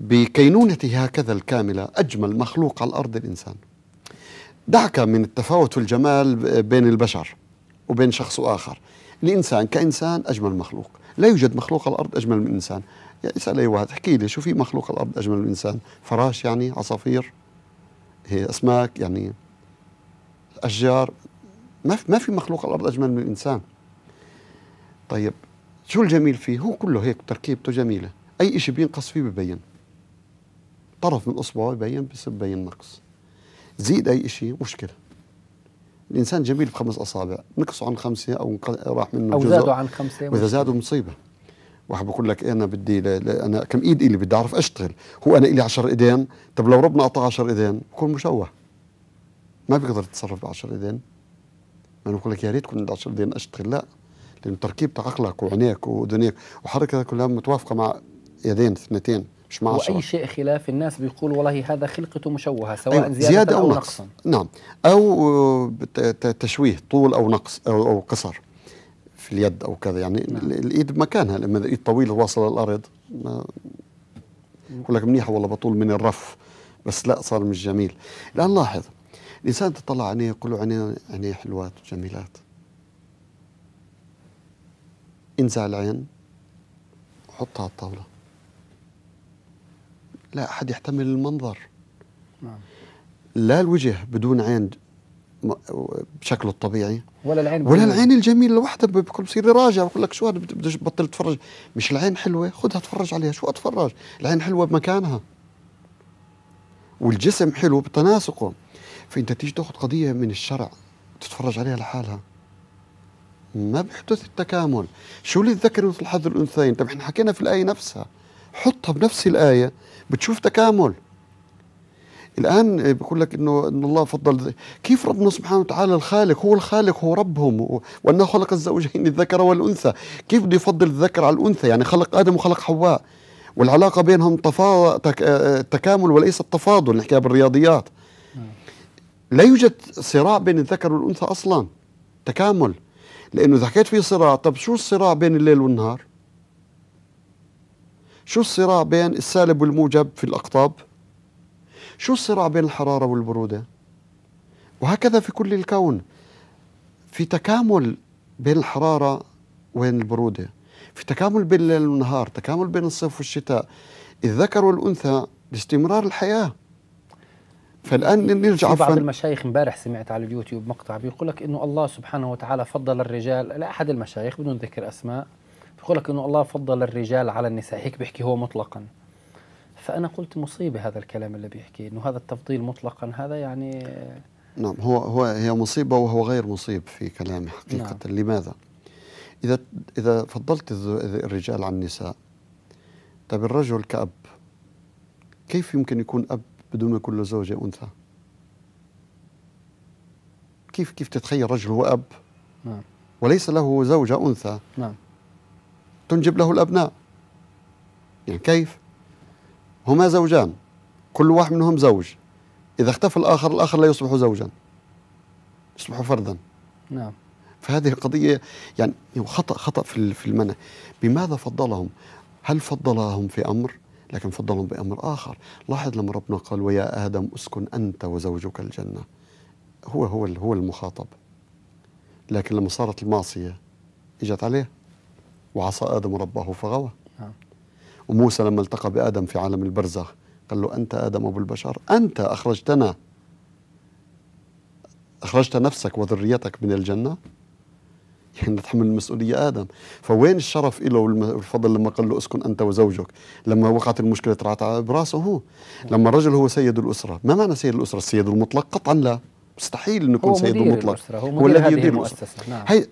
Speaker 2: بكينونته هكذا الكاملة أجمل مخلوق على الأرض الإنسان دعك من التفاوت والجمال بين البشر وبين شخص آخر الإنسان كإنسان أجمل مخلوق لا يوجد مخلوق على الأرض أجمل من الإنسان يعني اسأل أي واحد احكي لي شو في مخلوق على الأرض أجمل من الإنسان فراش يعني عصافير هي أسماك يعني أشجار ما ما في مخلوق على الارض اجمل من الانسان طيب شو الجميل فيه هو كله هيك تركيبته جميله اي شيء بينقص فيه ببين طرف من اصبعه يبين بسبب ببين نقص زيد اي شيء مشكله الانسان جميل بخمس اصابع نقصوا عن خمسه او راح منه او زادوا عن خمسه واذا زادوا مصيبه واحد بقول لك انا بدي ل... ل... انا كم ايد الي بدي اعرف اشتغل هو انا الي 10 ايدين طب لو ربنا اعطاه 10 ايدين بكون مشوه ما بيقدر يتصرف ب 10 ايدين ما نقول لك يا ريت كنت 10 دقائق اشتغل لا لان التركيب تاع عقلك وعينيك واذنيك وحركه كلها متوافقه مع يدين اثنتين مش مع واي
Speaker 1: شيء خلاف الناس بيقول والله هذا خلقته مشوهه سواء أيوة زياده, زيادة او, نقص. نقص
Speaker 2: نعم او تشويه طول او نقص او, أو قصر في اليد او كذا يعني نعم. الايد مكانها لما الايد طويله واصله للارض يقول لك منيحه والله بطول من الرف بس لا صار مش جميل الان لاحظ الانسان تطلع عينيه يقول له عينيه عينيه حلوات وجميلات انزع العين وحطها على الطاوله لا احد يحتمل المنظر نعم. لا الوجه بدون عين بشكله الطبيعي ولا العين ولا بالله. العين الجميله لوحدها بكل بصير راجع بقول لك شو هذا بطل تفرج مش العين حلوه خذها تفرج عليها شو اتفرج العين حلوه بمكانها والجسم حلو بتناسقه فانت تيجي تاخذ قضيه من الشرع تتفرج عليها لحالها ما بيحدث التكامل شو اللي الذكر مثل حظ الانثيين طب احنا حكينا في الايه نفسها حطها بنفس الايه بتشوف تكامل الان بقول لك انه ان الله فضل كيف ربنا سبحانه وتعالى الخالق هو الخالق هو ربهم وانه خلق الزوجين الذكر والانثى كيف بده يفضل الذكر على الانثى يعني خلق ادم وخلق حواء والعلاقه بينهم تفا... تك... آه، تكامل وليس التفاضل نحكيها بالرياضيات لا يوجد صراع بين الذكر والانثى اصلا تكامل لانه اذا حكيت في صراع طب شو الصراع بين الليل والنهار شو الصراع بين السالب والموجب في الاقطاب شو الصراع بين الحراره والبروده وهكذا في كل الكون في تكامل بين الحراره وبين البروده في تكامل بين الليل والنهار تكامل بين الصيف والشتاء الذكر والانثى لاستمرار الحياه فالان نرجع في بعض
Speaker 1: المشايخ امبارح سمعت على اليوتيوب مقطع بيقول لك انه الله سبحانه وتعالى فضل الرجال لاحد المشايخ بدون ذكر اسماء بيقول لك انه الله فضل الرجال على النساء هيك بيحكي هو مطلقا فانا قلت مصيبه هذا الكلام اللي بيحكي انه هذا التفضيل مطلقا هذا يعني
Speaker 2: نعم هو هو هي مصيبه وهو غير مصيب في كلامه حقيقه نعم. لماذا؟ اذا اذا فضلت الرجال على النساء طيب الرجل كأب كيف يمكن يكون أب بدون ما يكون له زوجة أنثى كيف كيف تتخيل رجل هو أب نعم. وليس له زوجة أنثى نعم. تنجب له الأبناء يعني كيف هما زوجان كل واحد منهم زوج إذا اختفى الآخر الآخر لا يصبح زوجا يصبح فردا نعم فهذه القضية يعني خطأ خطأ في المنع بماذا فضلهم هل فضلهم في أمر لكن فضلهم بأمر آخر لاحظ لما ربنا قال ويا آدم اسكن أنت وزوجك الجنة هو هو هو المخاطب لكن لما صارت المعصية اجت عليه وعصى آدم ربه فغوى نعم. وموسى لما التقى بآدم في عالم البرزخ قال له أنت آدم أبو البشر أنت أخرجتنا أخرجت نفسك وذريتك من الجنة يعني تحمل المسؤولية آدم فوين الشرف له والفضل لما قال له اسكن أنت وزوجك لما وقعت المشكلة طلعت براسه هو لما الرجل هو سيد الأسرة ما معنى سيد الأسرة السيد المطلق قطعا لا مستحيل أن يكون سيد المطلق هو, هو الذي يدير المؤسسة نعم. هي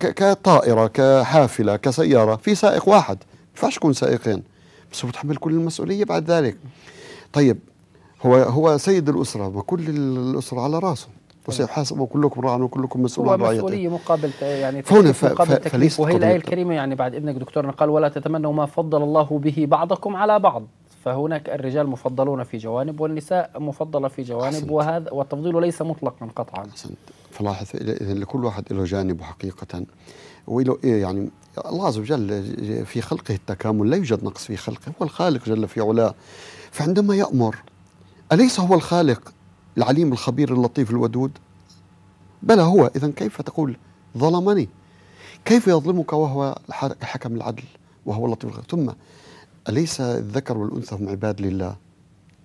Speaker 2: كطائرة كحافلة كسيارة في سائق واحد ما ينفعش يكون سائقين بس هو بتحمل كل المسؤولية بعد ذلك طيب هو هو سيد الأسرة وكل الأسرة على راسه وسيحاسب وكلكم راع وكلكم مسؤول عن رعيته مسؤوليه
Speaker 1: مقابل يعني مقابل ف... وهي الايه الكريمه يعني بعد اذنك دكتورنا قال ولا تتمنوا ما فضل الله به بعضكم على بعض فهناك الرجال مفضلون في جوانب والنساء مفضله في جوانب حسنت. وهذا والتفضيل ليس مطلقا قطعا حسنت
Speaker 2: فلاحظ اذا لكل واحد له جانبه حقيقه وله إيه يعني الله عز وجل في خلقه التكامل لا يوجد نقص في خلقه هو الخالق جل في علاه فعندما يامر اليس هو الخالق العليم الخبير اللطيف الودود بلى هو إذا كيف تقول ظلمني كيف يظلمك وهو الحكم العدل وهو اللطيف الخبير ثم أليس الذكر والأنثى هم عباد لله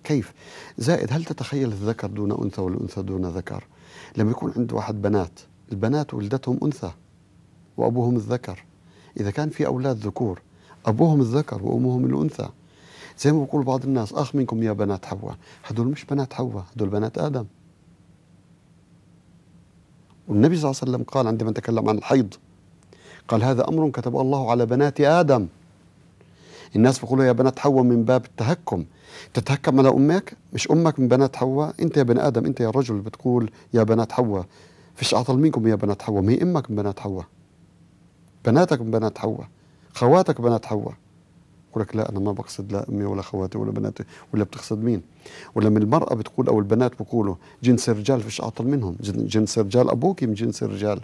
Speaker 2: كيف زائد هل تتخيل الذكر دون أنثى والأنثى دون ذكر لما يكون عنده واحد بنات البنات ولدتهم أنثى وأبوهم الذكر إذا كان في أولاد ذكور أبوهم الذكر وأمهم الأنثى زي ما بقول بعض الناس اخ منكم يا بنات حواء هدول مش بنات حواء هدول بنات ادم والنبي صلى الله عليه وسلم قال عندما تكلم عن الحيض قال هذا امر كتبه الله على بنات ادم الناس بيقولوا يا بنات حواء من باب التهكم تتهكم على امك مش امك من بنات حواء انت يا بني ادم انت يا الرجل اللي بتقول يا بنات حواء فيش اعطل منكم يا بنات حواء ما هي امك من بنات حواء بناتك من بنات حواء خواتك بنات حواء يقول لك لا انا ما بقصد لا امي ولا اخواتي ولا بناتي ولا بتقصد مين ولما المراه بتقول او البنات بيقولوا جنس الرجال فيش اعطل منهم جنس الرجال ابوك من جنس الرجال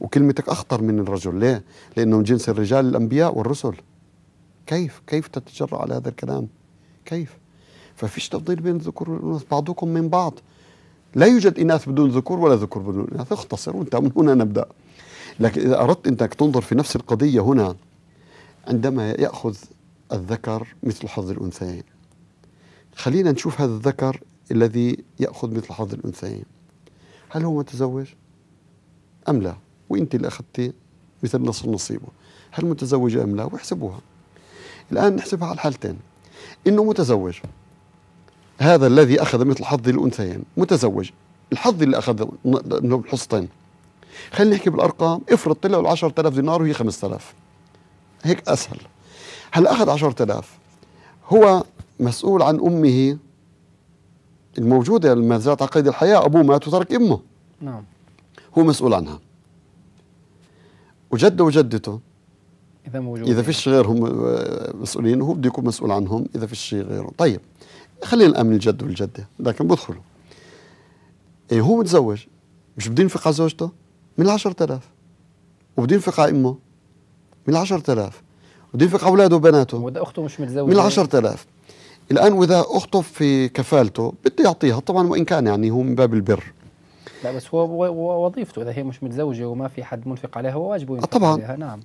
Speaker 2: وكلمتك اخطر من الرجل ليه لانه جنس الرجال الانبياء والرسل كيف كيف تتجرأ على هذا الكلام كيف ففيش تفضيل بين الذكور والاناث بعضكم من بعض لا يوجد اناث بدون ذكور ولا ذكور بدون اناث اختصر وانت من هنا نبدا لكن اذا اردت انك تنظر في نفس القضيه هنا عندما ياخذ الذكر مثل حظ الأنثيين خلينا نشوف هذا الذكر الذي يأخذ مثل حظ الأنثيين هل هو متزوج أم لا وإنت اللي أخذتي مثل نص نصيبه هل متزوجة أم لا واحسبوها الآن نحسبها على الحالتين إنه متزوج هذا الذي أخذ مثل حظ الأنثيين متزوج الحظ اللي أخذ من الحصتين خلينا نحكي بالأرقام افرض طلعوا 10000 دينار وهي 5000 هيك أسهل هلا أخذ 10000 هو مسؤول عن أمه الموجودة ما زالت على قيد الحياة أبوه مات وترك أمه نعم هو مسؤول عنها وجده وجدته إذا موجود إذا فيش غيرهم آه، مسؤولين هو بده يكون مسؤول عنهم إذا فيش غيره طيب خلينا الآن من الجد والجدة لكن بدخلوا إيه هو متزوج مش بده ينفق على زوجته من 10000 وبده ينفق على أمه من 10000 وينفق أولاده وبناته واذا أخته مش متزوجة من العشرة آلاف الآن وإذا أخته في كفالته بده يعطيها طبعا وإن كان يعني هو من باب البر
Speaker 1: لا بس هو وظيفته إذا هي مش متزوجة وما في حد منفق عليها هو واجبه ينفق طبعا عليها نعم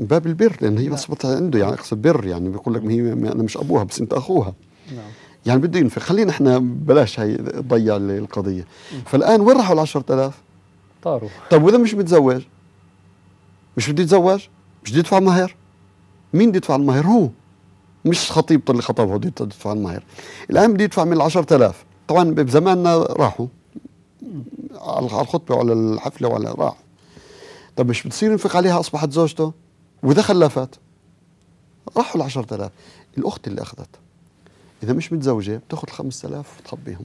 Speaker 2: من باب البر لأن هي نصبت نعم. عنده يعني أقصد بر يعني بيقول لك هي أنا مش أبوها بس أنت أخوها نعم يعني بده ينفق خلينا احنا بلاش هي تضيع القضيه فالان وين راحوا ال 10000 طاروا طب واذا مش متزوج مش بده يتزوج مش بده يدفع مهر مين بده يدفع المهر هو مش خطيبته اللي خطبها بده يدفع المهر الان بده يدفع من ال 10000 طبعا بزماننا راحوا على الخطبه وعلى الحفله وعلى راح طب مش بتصير ينفق عليها اصبحت زوجته واذا خلفت راحوا ال 10000 الاخت اللي اخذت اذا مش متزوجه بتاخذ 5000 وتخبيهم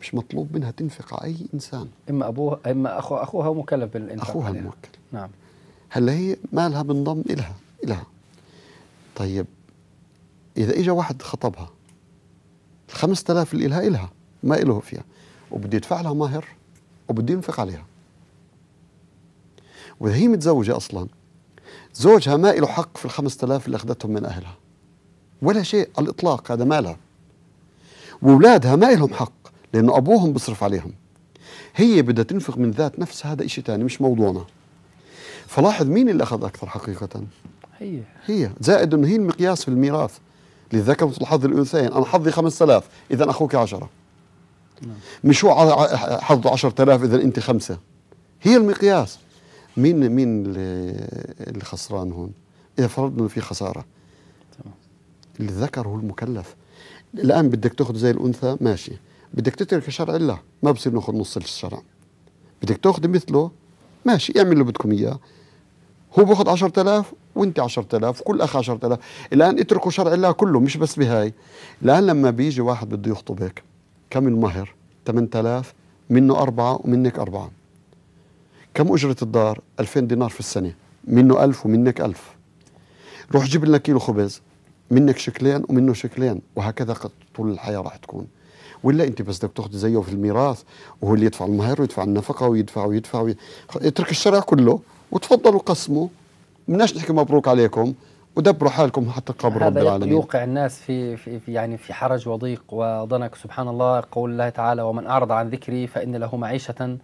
Speaker 2: مش مطلوب منها تنفق على اي انسان اما ابوها اما اخو اخوها مكلف بالانفاق اخوها مكلف نعم هلا هي مالها بنضم الها الها طيب إذا إجا واحد خطبها الخمسة آلاف اللي إلها إلها ما إله فيها وبده يدفع لها مهر وبده ينفق عليها وإذا هي متزوجة أصلا زوجها ما له حق في ال 5000 اللي أخذتهم من أهلها ولا شيء على الإطلاق هذا مالها وأولادها ما لهم حق لأنه أبوهم بصرف عليهم هي بدها تنفق من ذات نفسها هذا إشي تاني مش موضوعنا فلاحظ مين اللي أخذ أكثر حقيقة هي هي زائد انه هي المقياس في الميراث للذكر مثل حظ الانثيين انا حظي 5000 اذا اخوك 10 مش هو حظه 10000 اذا انت خمسه هي المقياس مين مين اللي خسران هون؟ اذا فرضنا انه في خساره تمام الذكر هو المكلف الان بدك تاخذ زي الانثى ماشي بدك تترك شرع الله ما بصير ناخذ نص الشرع بدك تاخذ مثله ماشي اعمل اللي بدكم اياه هو بياخذ 10000 وانت 10000 وكل اخ 10000 الان اتركوا شرع الله كله مش بس بهاي الان لما بيجي واحد بده يخطبك كم المهر 8000 منه أربعة ومنك أربعة كم أجرة الدار 2000 دينار في السنة منه ألف ومنك ألف روح جيب لنا كيلو خبز منك شكلين ومنه شكلين وهكذا طول الحياة راح تكون ولا انت بس بدك تاخذ زيه في الميراث وهو اللي يدفع المهر ويدفع النفقه ويدفع ويدفع, ويدفع, ويدفع اترك الشرع كله وتفضلوا قسموا بدناش نحكي مبروك عليكم ودبروا حالكم حتى قبر رب العالمين يوقع
Speaker 1: الناس في, في, في يعني في حرج وضيق وضنك سبحان الله قول الله تعالى ومن اعرض عن ذكري فان له معيشه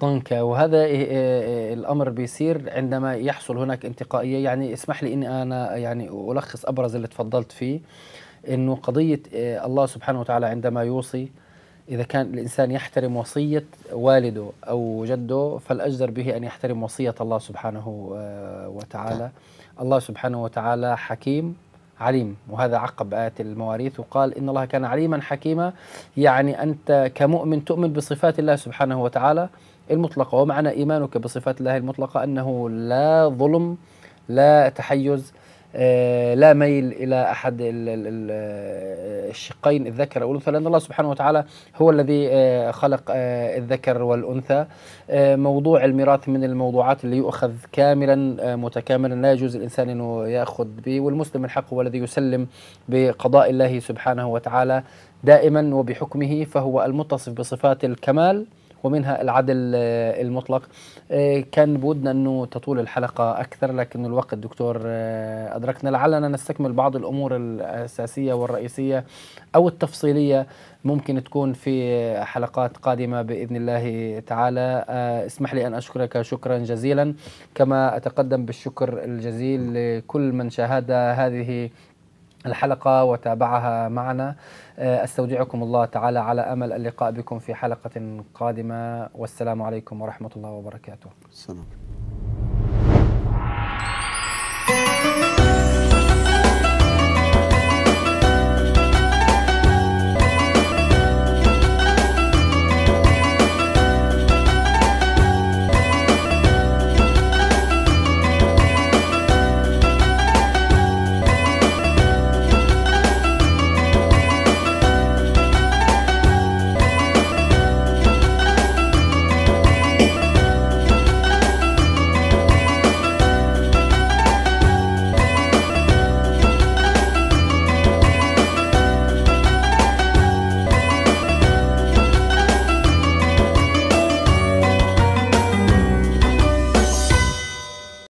Speaker 1: ضنكا وهذا إيه- إيه- إيه- الامر بيصير عندما يحصل هناك انتقائيه يعني اسمح لي اني انا يعني الخص ابرز اللي تفضلت فيه انه قضيه الله سبحانه وتعالى عندما يوصي إذا كان الإنسان يحترم وصية والده أو جده فالأجدر به أن يحترم وصية الله سبحانه آه، وتعالى الله سبحانه وتعالى حكيم عليم وهذا عقب آية المواريث وقال إن الله كان عليما حكيما يعني أنت كمؤمن تؤمن بصفات الله سبحانه وتعالى المطلقة ومعنى إيمانك بصفات الله المطلقة أنه لا ظلم لا تحيز آه، لا ميل الى احد الشقين الذكر والانثى لان الله سبحانه وتعالى هو الذي آه، خلق آه، الذكر والانثى موضوع الميراث من الموضوعات اللي يؤخذ كاملا متكاملا لا يجوز الانسان انه ياخذ به والمسلم الحق هو الذي يسلم بقضاء الله سبحانه وتعالى دائما وبحكمه فهو المتصف بصفات الكمال ومنها العدل آه، المطلق آه، كان بودنا أنه تطول الحلقة أكثر لكن الوقت دكتور آه، أدركنا لعلنا نستكمل بعض الأمور الأساسية والرئيسية أو التفصيلية ممكن تكون في حلقات قادمة بإذن الله تعالى اسمح لي أن أشكرك شكرا جزيلا كما أتقدم بالشكر الجزيل لكل من شاهد هذه الحلقة وتابعها معنا آه، استودعكم الله تعالى على امل اللقاء بكم في حلقه قادمه والسلام عليكم ورحمه الله وبركاته. السلام.